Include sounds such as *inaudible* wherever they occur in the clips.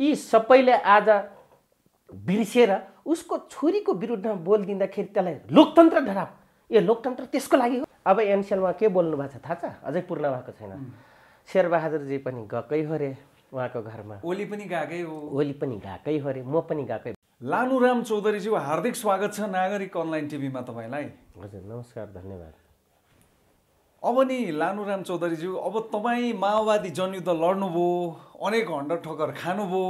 यी सबैले आज बिर्सेर उसको छोरीको विरुद्धमा बोलिदिँदाखेरि त्यसलाई लोकतन्त्र धराप यो लोकतन्त्र त्यसको लागि हो अब एनसिएलमा के बोल्नु भएको छ थाहा छ अझै पूर्ण भएको छैन शेरबहादुरजी पनि गएकै हो रे उहाँको घरमा ओली पनि गएकै हो ओली पनि गएकै हो रे म पनि गएकै राम चौधरीज्यू हार्दिक स्वागत छ नागरिक अनलाइन टिभीमा तपाईँलाई हजुर नमस्कार धन्यवाद अब नि लानुराम चौधरीज्यू अब तपाईँ माओवादी जनयुद्ध लड्नुभयो अनेक हन्ड ठोकर खानुभयो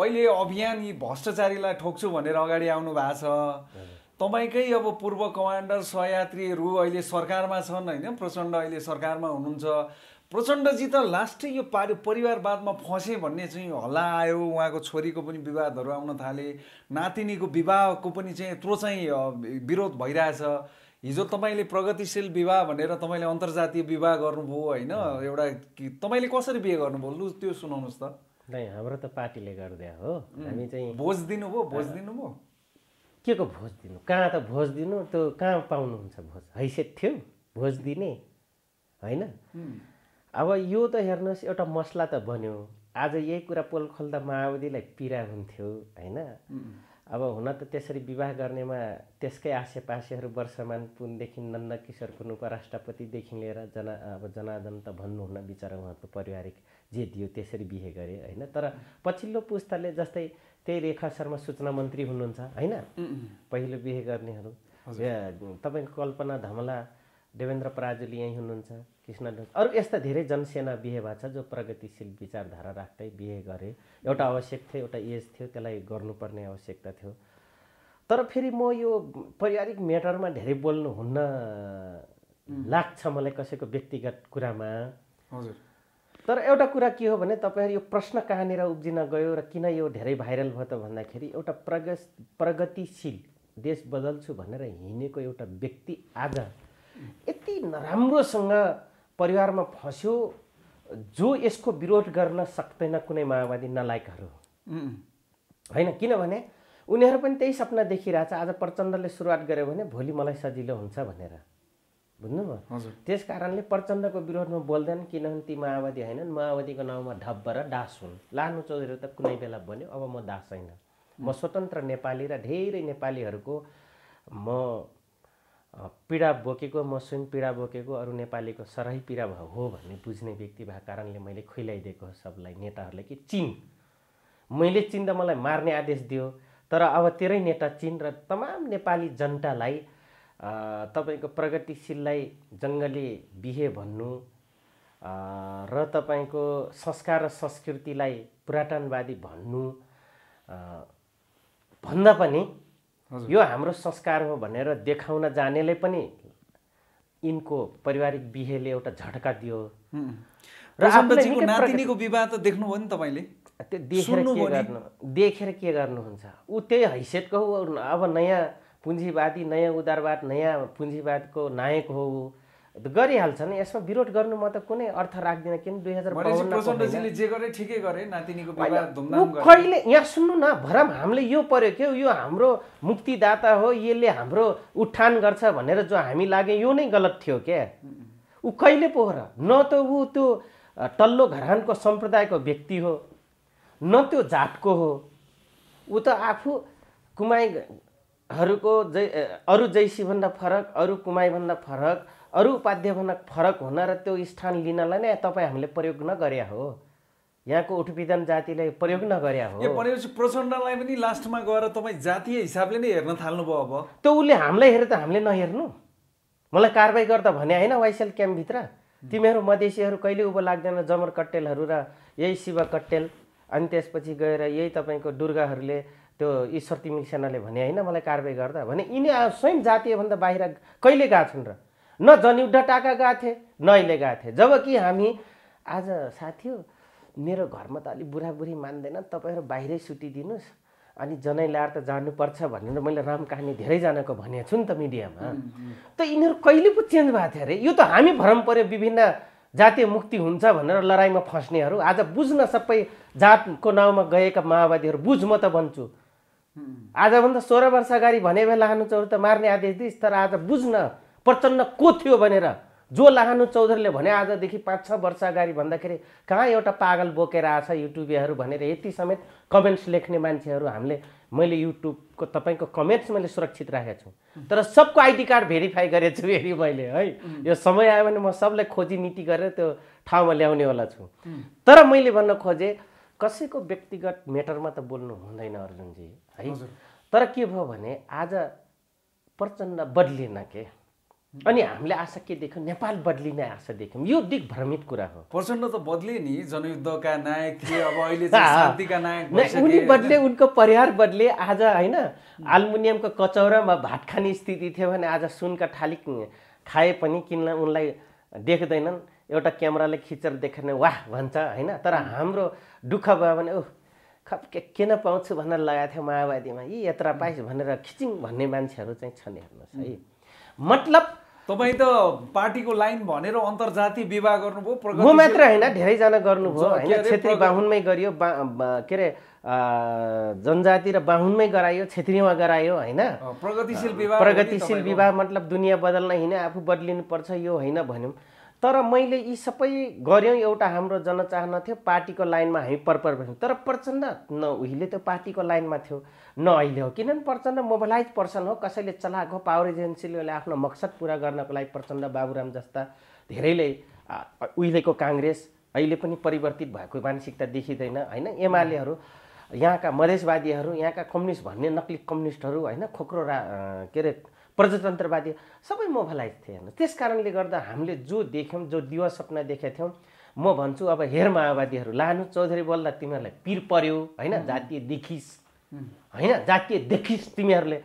अहिले अभियान यी भ्रष्टाचारीलाई ठोक्छु भनेर अगाडि आउनु भएको छ तपाईँकै अब पूर्व कमान्डर सहयात्रीहरू अहिले सरकारमा छन् होइन प्रचण्ड अहिले सरकारमा हुनुहुन्छ प्रचण्डजी त लास्टै यो पारि परिवारवादमा फँसेँ भन्ने चाहिँ हल्ला आयो उहाँको छोरीको पनि विवादहरू आउन थाले नातिनीको विवाहको पनि चाहिँ यत्रो चाहिँ विरोध भइरहेछ हिजो तपाईँले प्रगतिशील विवाह भनेर तपाईँले अन्तर्जातीय विवाह गर्नुभयो होइन एउटा तपाईँले कसरी बिहे गर्नुभयो लु त्यो सुनाउनुहोस् त नै हाम्रो त पार्टीले गरिदियो हो हामी चाहिँ भोज दिनुभयो भोज दिनुभयो के को भोज दिनु कहाँ त भोज दिनु त्यो कहाँ पाउनुहुन्छ भोज हैसियत थियो भोज दिने होइन अब यो त हेर्नुहोस् एउटा मसला त बन्यो आज यही कुरा पोल खोल्दा माओवादीलाई पीडा हुन्थ्यो होइन अब हुन त त्यसरी विवाह गर्नेमा त्यसकै आसेपासेहरू वर्षमान पुनदेखि नन्द किशोर पुन उपराष्ट्रपतिदेखि लिएर जना अब जनादन त भन्नुहुन्न बिचरा उहाँको पारिवारिक जे दियो त्यसरी बिहे गरे होइन तर पछिल्लो पुस्ताले जस्तै त्यही रेखा शर्मा सूचना मन्त्री हुनुहुन्छ होइन पहिलो बिहे गर्नेहरू तपाईँको कल्पना धमला देवेन्द्र पराजुली यहीँ हुनुहुन्छ कृष्ण अरू यस्ता धेरै जनसेना बिहे भएको छ जो प्रगतिशील विचारधारा राख्दै बिहे गरे एउटा आवश्यक थियो एउटा एज थियो त्यसलाई गर्नुपर्ने आवश्यकता थियो तर फेरि म यो पारिवारिक म्याटरमा धेरै बोल्नु हुन्न लाग्छ मलाई कसैको व्यक्तिगत कुरामा हजुर तर एउटा कुरा के हो भने तपाईँहरू यो प्रश्न कहाँनिर उब्जिन गयो र किन यो धेरै भाइरल भयो त भन्दाखेरि एउटा प्रग प्रगतिशील देश बदल्छु भनेर हिँडेको एउटा व्यक्ति आज यति नराम्रोसँग परिवारमा फस्यो जो यसको विरोध गर्न सक्दैन कुनै माओवादी नलायकहरू होइन किनभने उनीहरू पनि त्यही सपना देखिरहेछ आज प्रचण्डले सुरुवात गर्यो भने भोलि मलाई सजिलो हुन्छ भनेर बुझ्नुभयो त्यस कारणले प्रचण्डको विरोधमा बोल्दैन किनभने ती माओवादी होइनन् माओवादीको नाउँमा ढब्ब र दास हुन् लानु चौधरी त कुनै बेला भन्यो अब म दास होइन म स्वतन्त्र नेपाली र धेरै नेपालीहरूको म पीडा बोकेको म स्वयं पीडा बोकेको अरू नेपालीको सरही पीडा हो भन्ने बुझ्ने व्यक्ति भएको कारणले मैले खुइलाइदिएको सबलाई नेताहरूलाई कि चिन मैले चिन त मलाई मार्ने आदेश दियो तर अब तेरै नेता चिन र तमाम नेपाली जनतालाई तपाईँको प्रगतिशीललाई जङ्गली बिहे भन्नु र तपाईँको संस्कार र संस्कृतिलाई पुरातनवादी भन्नु भन्दा पनि यो हाम्रो संस्कार हो भनेर देखाउन जानेले पनि यिनको पारिवारिक बिहेले एउटा झट्का दियो र नातिनीको विवाह त देख्नुभयो नि तपाईँले त्यो देखेर के गर्नु देखेर के गर्नुहुन्छ ऊ त्यही हैसियतको हो अब नयाँ पुँजीवादी नयाँ उदारवाद नयाँ पुँजीवादको नायक हो ऊ गरिहाल्छन् यसमा विरोध गर्नु म त कुनै अर्थ राख्दिनँ किन दुई हजार कहिले यहाँ सुन्नु न भरम हामीले यो पर्यो क्या यो हाम्रो मुक्तिदाता हो यसले हाम्रो उत्थान गर्छ भनेर जो हामी लाग्यो यो नै गलत थियो क्या ऊ कहिले र न त ऊ त्यो टल्लो घरानको सम्प्रदायको व्यक्ति हो न त्यो जातको हो ऊ त आफू कुमाईहरूको जै अरू जैसीभन्दा फरक अरू कुमाईभन्दा फरक अरू उपाध्यापन फरक हुन र त्यो स्थान लिनलाई नै तपाईँ हामीले प्रयोग नगरे हो यहाँको उठविधान जातिलाई प्रयोग नगरे हो भनेपछि प्रचण्डलाई पनि लास्टमा गएर तपाईँ जातीय हिसाबले नै हेर्न थाल्नुभयो अब त्यो उसले हामीलाई हेरे त हामीले नहेर्नु मलाई कारवाही गर्दा भने होइन वाइसेल क्याम्पभित्र तिमीहरू मधेसीहरू कहिले उभो लाग्दैन जमर कट्टेलहरू र यही शिव कट्टेल अनि त्यसपछि गएर यही तपाईँको दुर्गाहरूले त्यो ईश्वर तिमी सेनाले भने होइन मलाई कारवाही गर्दा भने यिनी स्वयं जातीयभन्दा बाहिर कहिले गएको छन् र न जनयुद्ध टाका गएको थिएँ न अहिले गएको थिएँ जब कि हामी आज साथी हो मेरो घरमा त अलिक बुढाबुढी मान्दैन तपाईँहरू बाहिरै सुटिदिनुहोस् अनि जनै ल्याएर त जानुपर्छ भनेर मैले राम कहानी धेरैजनाको भनेको छु नि त मिडियामा त यिनीहरू कहिले पो चेन्ज भएको थियो अरे यो त हामी भरम पऱ्यो विभिन्न जातीय मुक्ति हुन्छ भनेर लडाइँमा फस्नेहरू आज बुझ्न सबै जातको नाउँमा गएका माओवादीहरू बुझ म त भन्छु आजभन्दा सोह्र वर्ष अगाडि भने बेला लानु चौर त मार्ने आदेश दिइस् तर आज बुझ्न प्रचण्ड को थियो भनेर जो लाहानु चौधरीले भने आजदेखि पाँच छ वर्ष अगाडि भन्दाखेरि कहाँ एउटा पागल बोकेर आएछ युट्युबेहरू भनेर यति समेत कमेन्ट्स लेख्ने मान्छेहरू हामीले मैले युट्युबको तपाईँको कमेन्ट्स मैले सुरक्षित राखेको छु तर सबको आइडी कार्ड भेरिफाई गरेको छु फेरि मैले है यो समय आयो भने म सबलाई खोजी मिटी गरेर त्यो ठाउँमा ल्याउनेवाला छु तर मैले भन्न खोजेँ कसैको व्यक्तिगत मेटरमा त बोल्नु हुँदैन अर्जुनजी है तर के भयो भने आज प्रचण्ड बदलिएन के अनि हामीले आशा के देख्यौँ नेपाल बदलिने आशा देख्यौँ यो दिग भ्रमित कुरा हो प्रचण्ड त बदले नि जनयुद्धका नायक थिए अब *laughs* अहिले शान्तिका नायक उनी बदले उनको परिवार बदले आज होइन आलमुनियमको कचौरामा भात खाने स्थिति थियो भने आज सुनका थालिक खाए पनि किन उनलाई देख्दैनन् एउटा क्यामेराले खिचेर देख्ने वाह भन्छ होइन तर हाम्रो दुःख भयो भने ओह खप के किन पाउँछु भनेर लगाएको थियो माओवादीमा यी यत्रा पाइस् भनेर खिचिङ भन्ने मान्छेहरू चाहिँ छन् हेर्नुहोस् है मतलब तपाईँ त पार्टीको लाइन भनेर अन्तर्जातीय विवाह गर्नुभयो म मात्र होइन धेरैजना गर्नुभयो होइन क्षेत्रीय बाहुनमै गरियो के अरे जनजाति र बाहुनमै गरायो क्षेत्रीयमा गरायो होइन प्रगतिशील विवाह प्रगतिशील विवाह मतलब दुनियाँ बदल्न हिँड्ने आफू बदलिनुपर्छ यो होइन भन्यौँ तर मैले यी सबै गऱ्यौँ एउटा हाम्रो जनचाहना थियो पार्टीको लाइनमा हामी परपर भयौँ तर प्रचण्ड न उहिले त पार्टीको लाइनमा थियो न अहिले हो किनभने प्रचण्ड मोबिलाइज पर्सन हो कसैले चलाएको पावर एजेन्सीले आफ्नो मकसद पुरा गर्नको लागि प्रचण्ड बाबुराम जस्ता धेरैले उहिलेको काङ्ग्रेस अहिले पनि परिवर्तित भएको मानसिकता देखिँदैन होइन एमालेहरू यहाँका मधेसवादीहरू यहाँका कम्युनिस्ट भन्ने नक्ली कम्युनिस्टहरू होइन खोक्रो रा के अरे प्रजातन्त्रवादी सबै मोभलाइज थिए हेर्नु त्यस कारणले गर्दा हामीले जो देख्यौँ जो दिवा सपना देखेका थियौँ म भन्छु अब हेर माओवादीहरू लानु चौधरी बोल्दा तिमीहरूलाई पिर पर्यो होइन जातीय देखिस् होइन जातीय देखिस् तिमीहरूले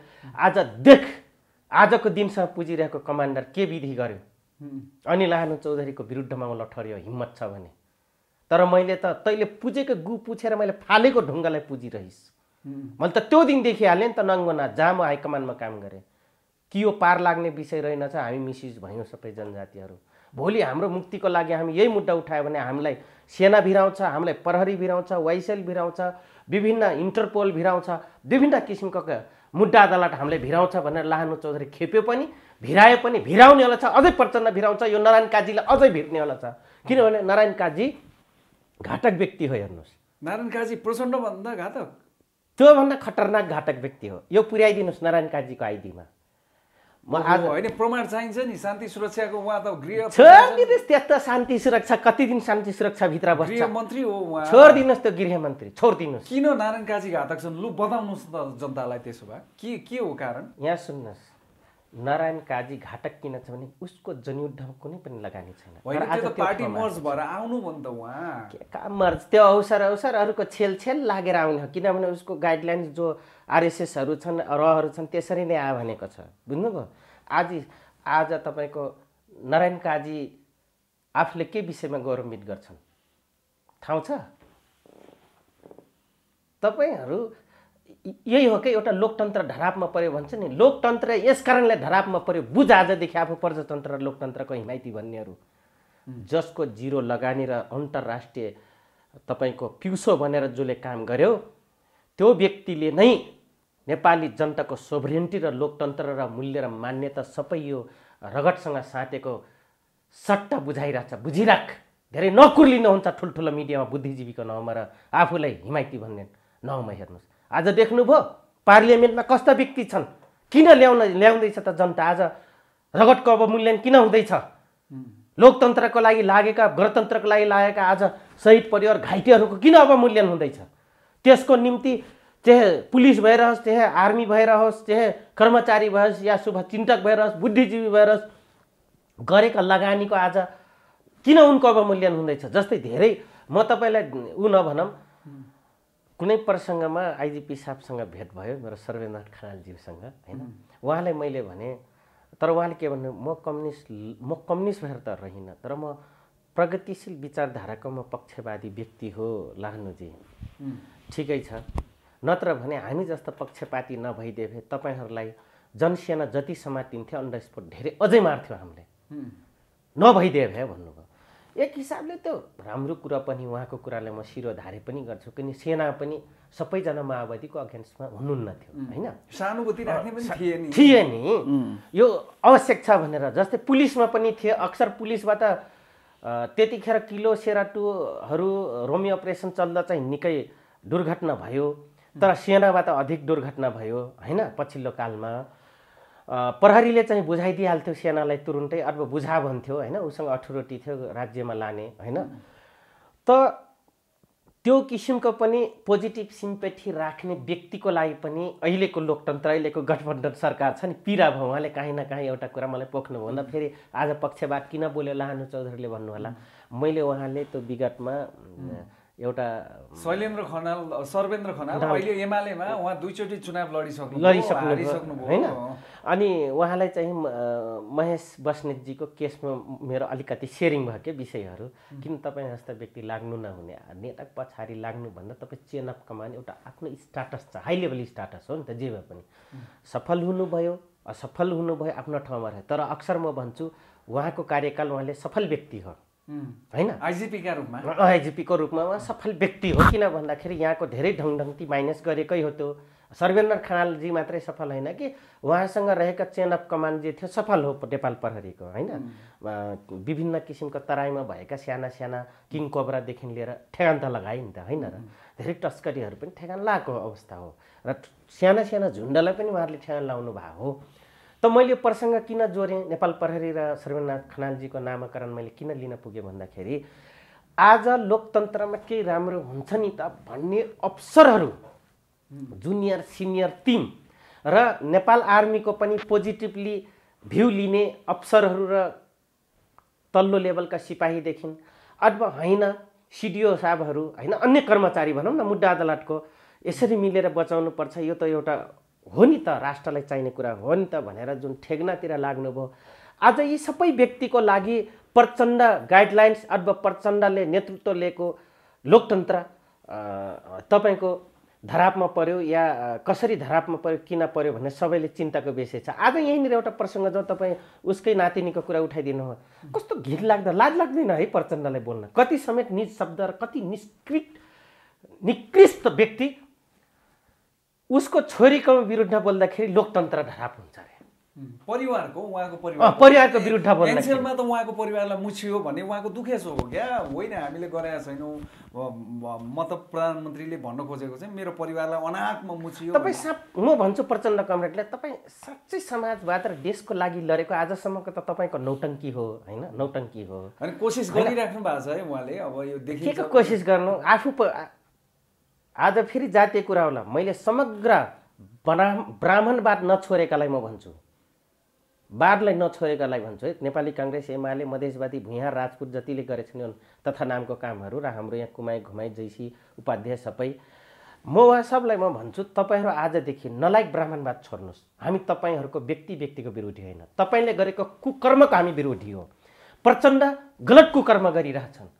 आज देख आजको दिनसम्म पुजिरहेको कमान्डर के विधि गर्यो अनि लानु चौधरीको विरुद्धमा उसलाई ठर्यो हिम्मत छ भने तर मैले त तैँले पुजेको गु पुछेर मैले फालेको ढुङ्गालाई पुजिरहिस् मैले त त्यो दिन देखिहालेँ नि त नङ्गोना जहाँ म हाइकमान्डमा काम गरेँ कि यो पार लाग्ने विषय रहेनछ हामी मिसयुज भयौँ सबै जनजातिहरू भोलि हाम्रो मुक्तिको लागि हामी यही मुद्दा उठायो भने हामीलाई सेना भिराउँछ हामीलाई प्रहरी भिराउँछ वाइसेल भिराउँछ विभिन्न इन्टरपोल भिराउँछ विभिन्न किसिमको मुद्दा अदालत हामीलाई भिराउँछ भनेर लानु चौधरी खेप्यो पनि भिरायो पनि भिराउनेवाला छ अझै प्रचण्ड भिराउँछ यो नारायण काजीलाई अझै भिर्नेवाला छ किनभने नारायण काजी घातक व्यक्ति हो हेर्नुहोस् नारायण काजी प्रचण्डभन्दा घातक त्योभन्दा खतरनाक घातक व्यक्ति हो यो पुर्याइदिनुहोस् नारायण काजीको आइडीमा होइन प्रमाण चाहिन्छ नि शान्ति सुरक्षाको उहाँ त गृह त्यहाँ त शान्ति सुरक्षा कति दिन शान्ति सुरक्षा भित्र बस्छ मन्त्री हो उहाँ छोडिदिनुहोस् त गृहमन्त्री छोडिदिनुहोस् किन नारायण काजी घातक छन् लु बताउनुहोस् त जनतालाई त्यसो भए के के हो कारण यहाँ सुन्नुहोस् नारायण काजी घाटक किन छ भने उसको जनयुद्धमा कुनै पनि लगानी छैन काम मर्ज त्यो अवसर अवसर अरूको छेल छेल लागेर आउने हो किनभने उसको गाइडलाइन्स जो आरएसएसहरू छन् रहरू छन् त्यसरी नै आ भनेको छ बुझ्नुभयो आज आज तपाईँको नारायण काजी आफूले के विषयमा गौरवान्वित गर्छन् ठाउँ छ तपाईँहरू यही हो कि एउटा लोकतन्त्र ढरापमा पऱ्यो भन्छ नि लोकतन्त्र यस कारणले ढरापमा पऱ्यो बुझ आजदेखि आफू प्रजातन्त्र र लोकतन्त्रको हिमाइती भन्नेहरू जसको जिरो लगानी र अन्तर्राष्ट्रिय तपाईँको पिउसो भनेर जसले काम गर्यो त्यो व्यक्तिले नै नेपाली जनताको सोभरेन्टी र लोकतन्त्र र मूल्य र मान्यता सबै यो रगतसँग साटेको सट्टा बुझाइरहेछ बुझिराख धेरै नकुर्लिनुहुन्छ ठुल्ठुलो मिडियामा बुद्धिजीवीको नाउँमा र आफूलाई हिमाइती भन्ने नाउँमा हेर्नुहोस् आज देख्नुभयो पार्लियामेन्टमा कस्ता व्यक्ति छन् किन ल्याउन ल्याउँदैछ त जनता आज रगतको अब किन हुँदैछ लोकतन्त्रको लागि लागेका गणतन्त्रको लागि लागेका आज शहीद परिवार घाइतेहरूको किन अब हुँदैछ त्यसको निम्ति चाहे पुलिस भएर होस् चाहे आर्मी भएर होस् चाहे कर्मचारी भएस् या शुभचिन्तक भएर होस् बुद्धिजीवी भएर होस् गरेका लगानीको आज किन उनको अब हुँदैछ जस्तै धेरै म तपाईँलाई ऊ नभनौँ कुनै प्रसङ्गमा आइजिपी साहबसँग भेट भयो मेरो सर्वेन्द्रनाथ खनालजीसँग होइन उहाँलाई मैले भने तर उहाँले के भन्नु म कम्युनिस्ट म कम्युनिस्ट भएर त रहिनँ तर म प्रगतिशील विचारधाराको म पक्षवादी व्यक्ति हो लानुजी ठिकै छ नत्र भने हामी जस्तो पक्षपाती नभइदिए भए तपाईँहरूलाई जनसेना जति समातिन्थ्यो अन्डर स्पोट धेरै अझै मार्थ्यो हामीले नभइदिए भए भन्नुभयो एक हिसाबले त्यो राम्रो कुरा पनि उहाँको कुरालाई म शिरोधारे पनि गर्छु किन सेना पनि सबैजना माओवादीको अगेन्स्टमा हुनुहुन्न थियो होइन सहानुभूति थिए नि यो आवश्यक छ भनेर जस्तै पुलिसमा पनि थिए अक्सर पुलिसबाट त्यतिखेर किलो सेराटुहरू रोमी अपरेसन चल्दा चाहिँ निकै दुर्घटना भयो तर सेनाबाट अधिक दुर्घटना भयो होइन पछिल्लो कालमा प्रहरीले चाहिँ बुझाइदिइहाल्थ्यो सेनालाई तुरुन्तै अथवा बुझा भन्थ्यो होइन उसँग अठुरोटी थियो राज्यमा लाने होइन त त्यो किसिमको पनि पोजिटिभ सिम्पेथी राख्ने व्यक्तिको लागि पनि अहिलेको लोकतन्त्र अहिलेको गठबन्धन सरकार छ नि पीडा भयो उहाँले काहीँ न काहीँ एउटा कुरा मलाई पोख्नुभयो भन्दा फेरि आज पक्षबाट किन बोल्यो लानु चौधरीले भन्नुहोला मैले उहाँले त्यो विगतमा एउटा शैलेन्द्र खनाल सर्वेन्द्र खनाल अहिले एमालेमा उहाँ दुईचोटि चुनाव लडिसक्नु लडिसक्नु होइन अनि उहाँलाई चाहिँ महेश बस्नेतजीको केसमा मेरो अलिकति सेयरिङ भयो क्या विषयहरू किन तपाईँ जस्ता व्यक्ति लाग्नु नहुने नेता पछाडि लाग्नुभन्दा तपाईँ चेन अप कमान एउटा आफ्नो स्टाटस छ हाई लेभल स्टाटस हो नि त जे भए पनि सफल हुनुभयो असफल हुनुभयो आफ्नो ठाउँमा रह्यो तर अक्सर म भन्छु उहाँको कार्यकाल उहाँले सफल व्यक्ति हो होइन आइजिपीका रूपमा आइजिपीको रूपमा उहाँ सफल व्यक्ति हो किन भन्दाखेरि यहाँको धेरै ढङढङ्ती माइनस गरेकै हो त्यो सर्वेन्द्र खनालजी मात्रै सफल होइन कि उहाँसँग रहेका चेन अफ कमान्ड जे थियो सफल हो नेपाल प्रहरीको होइन विभिन्न किसिमको तराईमा भएका साना साना किङ कोब्रादेखि लिएर ठेगान त लगाए नि त होइन र धेरै तस्करीहरू पनि ठेगान लगाएको अवस्था हो र साना साना झुन्डलाई पनि उहाँहरूले ठेगान लाउनु भएको हो त मैले प्रसङ्ग किन जोडेँ नेपाल प्रहरी र सर्वेन्द्रनाथ खनालजीको नामाकरण मैले किन लिन पुगेँ भन्दाखेरि आज लोकतन्त्रमा केही राम्रो हुन्छ नि त भन्ने अफसरहरू जुनियर सिनियर टिम र नेपाल आर्मीको पनि पोजिटिभली भ्यू लिने अफसरहरू र तल्लो लेभलका सिपाहीदेखि अथवा होइन सिडिओ साहबहरू होइन अन्य कर्मचारी भनौँ न मुद्दा अदालतको यसरी मिलेर बचाउनुपर्छ यो त एउटा हो नि त राष्ट्रलाई चाहिने कुरा हो नि त भनेर जुन ठेगनातिर लाग्नुभयो आज यी सबै व्यक्तिको लागि प्रचण्ड गाइडलाइन्स अथवा प्रचण्डले नेतृत्व लिएको लोकतन्त्र तपाईँको धरापमा पर्यो या कसरी धरापमा पर्यो किन पर्यो भन्ने सबैले चिन्ताको विषय छ आज यहीँनिर एउटा प्रसङ्ग जो तपाईँ उसकै नातिनीको कुरा उठाइदिनु हो कस्तो घिर लाग्दो लाज लाग्दैन है प्रचण्डलाई बोल्न कति समेत निज शब्द र कति निष्कृत निकृष्ट व्यक्ति उसको छोरीको विरुद्ध बोल्दाखेरि लोकतन्त्र ढराप हुन्छ अरे परिवारको उहाँको परिवार परिवारको विरुद्ध एनसेलमा त उहाँको परिवारलाई मुछियो भने उहाँको दुखेसो हो क्या होइन हामीले गरेका छैनौँ म त प्रधानमन्त्रीले भन्न खोजेको चाहिँ मेरो परिवारलाई अनाथमा मुछियो तपाईँ सा म भन्छु प्रचण्ड कमरेडलाई तपाईँ साँच्चै समाजवाद र देशको लागि लडेको आजसम्मको त तपाईँको नौटङ्की हो होइन नौटङ्की हो अनि कोसिस गरिराख्नु भएको छ है उहाँले अब यो देखि कोसिस गर्नु आफू आज फेरि जातीय कुरा होला मैले समग्र ब्रा ब्राह्मणवाद नछोडेकालाई म भन्छु वादलाई नछोडेकालाई भन्छु है नेपाली काङ्ग्रेस एमाले मधेसवादी भुइँ राजपूत जतिले गरेछन् तथा नामको कामहरू र हाम्रो यहाँ कुमाई घुमाई जैसी उपाध्याय सबै म उहाँ सबलाई म भन्छु तपाईँहरू आजदेखि नलायक ब्राह्मणवाद छोड्नुहोस् हामी तपाईँहरूको व्यक्ति व्यक्तिको विरोधी होइन तपाईँले गरेको कुकर्मको हामी विरोधी हो प्रचण्ड गलत कुकर्म गरिरहेछन्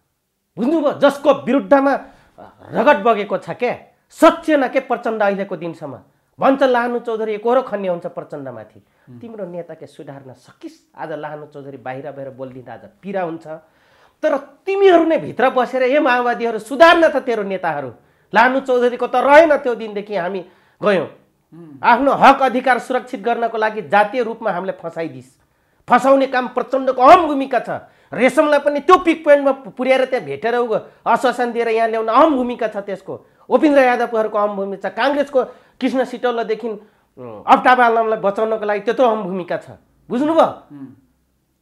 बुझ्नुभयो जसको विरुद्धमा रगत बगेको छ के सचेन के प्रचण्ड अहिलेको दिनसम्म भन्छ लानु चौधरी एकरो खन्ने हुन्छ प्रचण्डमाथि तिम्रो नेता के सुधार्न सकिस् आज लानु चौधरी बाहिर बाहिर बोलिदिँदा आज पीडा हुन्छ तर तिमीहरू नै भित्र बसेर ए माओवादीहरू सुधार्न त तेरो नेताहरू लानु चौधरीको त रहेन त्यो दिनदेखि हामी गयौँ आफ्नो हक अधिकार सुरक्षित गर्नको लागि जातीय रूपमा हामीले फसाइदिस् फसाउने काम प्रचण्डको अहम भूमिका छ रेशमलाई पनि त्यो पिक पोइन्टमा पुर्याएर त्यहाँ भेटेर उ आश्वासन दिएर यहाँ ल्याउन अहम भूमिका छ त्यसको उपेन्द्र यादवहरूको अहम भूमिका छ काङ्ग्रेसको कृष्ण सिटौलादेखि बालमलाई बचाउनको लागि त्यत्रो अहम भूमिका छ बुझ्नुभयो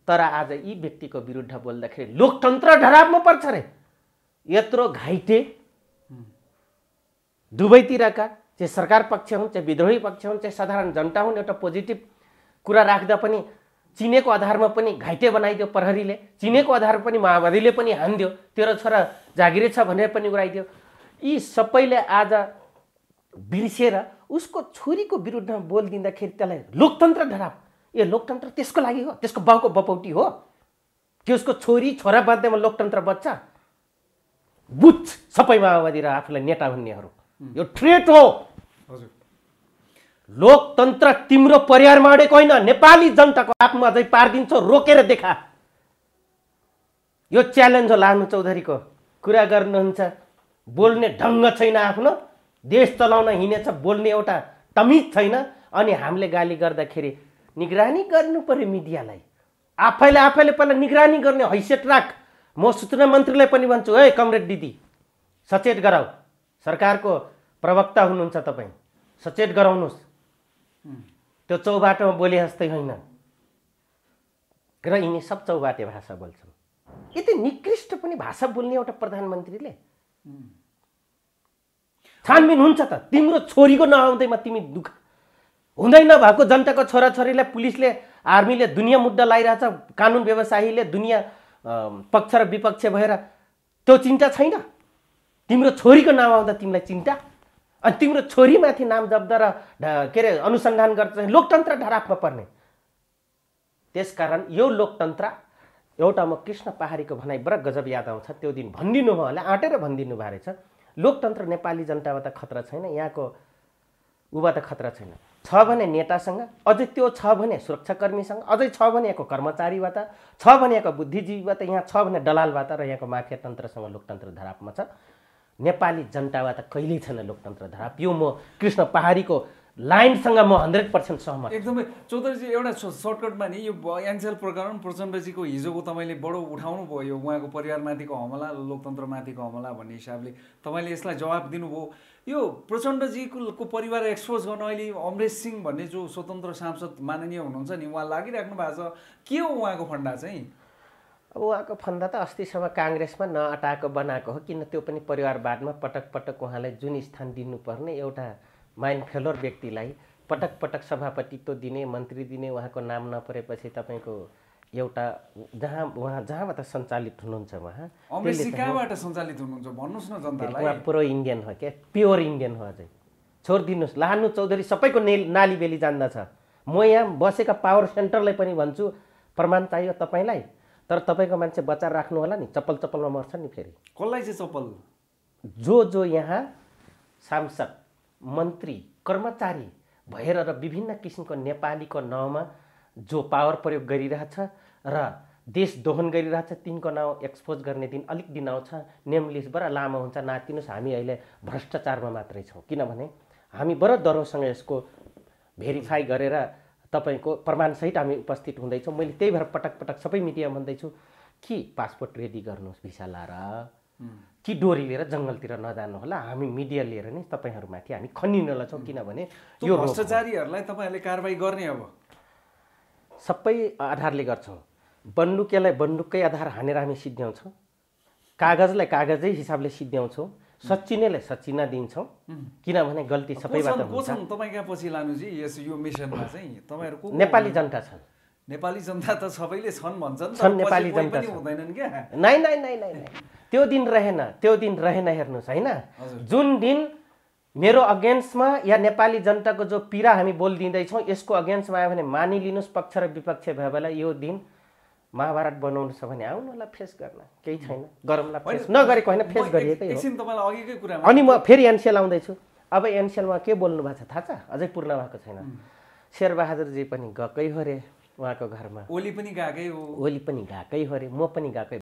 तर आज यी व्यक्तिको विरुद्ध बोल्दाखेरि लोकतन्त्र ढराबमा पर्छ अरे यत्रो घाइते दुवैतिरका चाहिँ सरकार पक्ष हुन् चाहे विद्रोही पक्ष हुन् चाहे साधारण जनता हुन् एउटा पोजिटिभ कुरा राख्दा पनि चिनेको आधारमा पनि घाइते बनाइदियो प्रहरीले चिनेको आधारमा पनि माओवादीले पनि हानिदियो तेरो छोरा जागिरे छ भनेर पनि उडाइदियो यी सबैले आज बिर्सिएर उसको छोरीको विरुद्धमा बोलिदिँदाखेरि त्यसलाई लोकतन्त्र धराब ए लोकतन्त्र त्यसको लागि हो त्यसको बाउको बपौटी हो उसको छोरी छोरा बाध्यमा लोकतन्त्र बच्चा बुझ सबै माओवादी र आफूलाई नेता भन्नेहरू यो ट्रेट हो हजुर लोकतन्त्र तिम्रो परिवार अडेको होइन नेपाली जनताको आत्मा चाहिँ पारिदिन्छ रोकेर देखा यो च्यालेन्ज हो लानु चौधरीको कुरा गर्नुहुन्छ बोल्ने ढङ्ग छैन आफ्नो देश चलाउन हिँडेछ बोल्ने एउटा तमिज छैन अनि हामीले गाली गर्दाखेरि निगरानी गर्नु पऱ्यो मिडियालाई आफैले आफैले पहिला निगरानी गर्ने हैसियत राख म सूचना मन्त्रीलाई पनि भन्छु है कमरेड दिदी सचेत गराऊ सरकारको प्रवक्ता हुनुहुन्छ तपाईँ सचेत गराउनुहोस् त्यो चौबाटोमा बोले जस्तै होइन र यिनी सब चौबाटे भाषा बोल्छन् यति निकृष्ट पनि भाषा बोल्ने एउटा प्रधानमन्त्रीले छानबिन हुन्छ त तिम्रो छोरीको नआउँदैमा तिमी दुःख हुँदै नभएको जनताको छोराछोरीलाई पुलिसले आर्मीले दुनियाँ मुद्दा लगाइरहेछ कानुन व्यवसायीले दुनियाँ पक्ष र विपक्ष भएर त्यो चिन्ता छैन तिम्रो छोरीको नाम आउँदा तिमीलाई चिन्ता अनि तिम्रो छोरीमाथि नाम जप्द र के अरे अनुसन्धान गर्दा चाहिँ लोकतन्त्र ढरापमा पर्ने त्यसकारण यो लोकतन्त्र एउटा म कृष्ण पहाडीको भनाइ भनाइबाट गजब याद आउँछ त्यो दिन भनिदिनु भयो होला आँटेर भनिदिनु भएको रहेछ लोकतन्त्र नेपाली जनतामा त खतरा छैन यहाँको ऊबाट त खतरा छैन छ भने नेतासँग अझै त्यो छ भने सुरक्षाकर्मीसँग अझै छ भने यहाँको कर्मचारीबाट छ भने यहाँको बुद्धिजीवीबाट यहाँ छ भने दलालबाट र यहाँको माफिया तन्त्रसँग लोकतन्त्र धरापमा छ नेपाली जनतावा त कहिल्यै छैन लोकतन्त्र धराप यो म कृष्ण पहाडीको लाइनसँग म हन्ड्रेड पर्सेन्ट सहमत एकदमै चौधरीजी एउटा सर्टकटमा नि यो एनसेल प्रकरण प्रचण्डजीको हिजोको तपाईँले बडो उठाउनु भयो यो उहाँको परिवारमाथिको हमला लोकतन्त्रमाथिको हमला भन्ने हिसाबले तपाईँले यसलाई जवाब दिनुभयो यो प्रचण्डजीको परिवार एक्सपोज गर्न अहिले अमरेश सिंह भन्ने जो स्वतन्त्र सांसद माननीय हुनुहुन्छ नि उहाँ लागिराख्नु भएको छ के हो उहाँको फन्डा चाहिँ अब उहाँको फन्दा त अस्तिसम्म काङ्ग्रेसमा नअटाएको बनाएको हो किन त्यो पनि परिवारवादमा पटक पटक उहाँलाई जुन स्थान दिनुपर्ने एउटा माइन्ड फेलोर व्यक्तिलाई पटक पटक सभापतित्व दिने मन्त्री दिने उहाँको नाम नपरेपछि तपाईँको एउटा जहाँ उहाँ जहाँबाट सञ्चालित हुनुहुन्छ उहाँ कहाँबाट सञ्चालित हुनुहुन्छ भन्नुहोस् न जनतालाई उहाँ प्रो इन्डियन हो क्या प्योर इन्डियन हो अझै छोडिदिनुहोस् लानु चौधरी सबैको ने नाली बेली जान्दछ म यहाँ बसेका पावर सेन्टरलाई पनि भन्छु प्रमाण चाहियो तपाईँलाई तर तपाईँको मान्छे बचार राख्नु होला नि चप्पल चप्पलमा मर्छ नि फेरि कसलाई चाहिँ चप्पल जो जो यहाँ सांसद मन्त्री कर्मचारी भएर र विभिन्न किसिमको नेपालीको नाउँमा जो पावर प्रयोग गरिरहेछ र देश दोहन गरिरहेछ तिनको नाउँ एक्सपोज गर्ने दिन अलिक दिन आउँछ नेम लिस्ट लामो हुन्छ नातिनुहोस् हामी अहिले भ्रष्टाचारमा मात्रै छौँ किनभने हामी बर दरोसँग यसको भेरिफाई गरेर तपाईँको प्रमाणसहित हामी उपस्थित हुँदैछौँ मैले त्यही भएर पटक पटक सबै मिडिया भन्दैछु कि पासपोर्ट रेडी गर्नुहोस् भिसा लाएर कि डोरी लिएर जङ्गलतिर नजानु होला हामी मिडिया लिएर नै तपाईँहरूमाथि हामी खनिनलाई छौँ किनभने यो भ्रष्टाचारीहरूलाई तपाईँहरूले कारवाही गर्ने अब सबै आधारले गर्छौँ बन्दुकेलाई बन्दुकै आधार हानेर हामी सिद्ध्याउँछौँ कागजलाई कागजै हिसाबले सिद्ध्याउँछौँ सचिनेलाई नै दिन्छौँ किनभने गल्ती सबैबाट हुन्छ पछि यस यो चाहिँ नेपाली जनता छन् नेपाली जनता त सबैले छन् भन्छन् छन् नेपाली जनता हुँदैनन् क्या नाइ नाइ नाइ नाइ त्यो दिन रहेन त्यो दिन रहेन हेर्नुहोस् होइन जुन दिन मेरो अगेन्स्टमा या नेपाली जनताको जो पीडा हामी बोलिदिँदैछौँ यसको अगेन्स्टमा आयो भने मानिलिनुहोस् पक्ष र विपक्ष भयो बेला यो दिन महाभारत बनाउनु छ भने आउनु होला फेस गर्न केही छैन गरमलाई फेस नगरेको होइन फेस गरिएकै कुरा अनि म फेरि एनसिएल आउँदैछु अब एनसिएलमा के बोल्नु भएको छ थाहा छ अझै पूर्ण भएको छैन शेरबहादुरजी पनि गएकै हो अरे उहाँको घरमा ओली पनि गएकै हो ओली पनि गएकै हो रे म पनि गएकै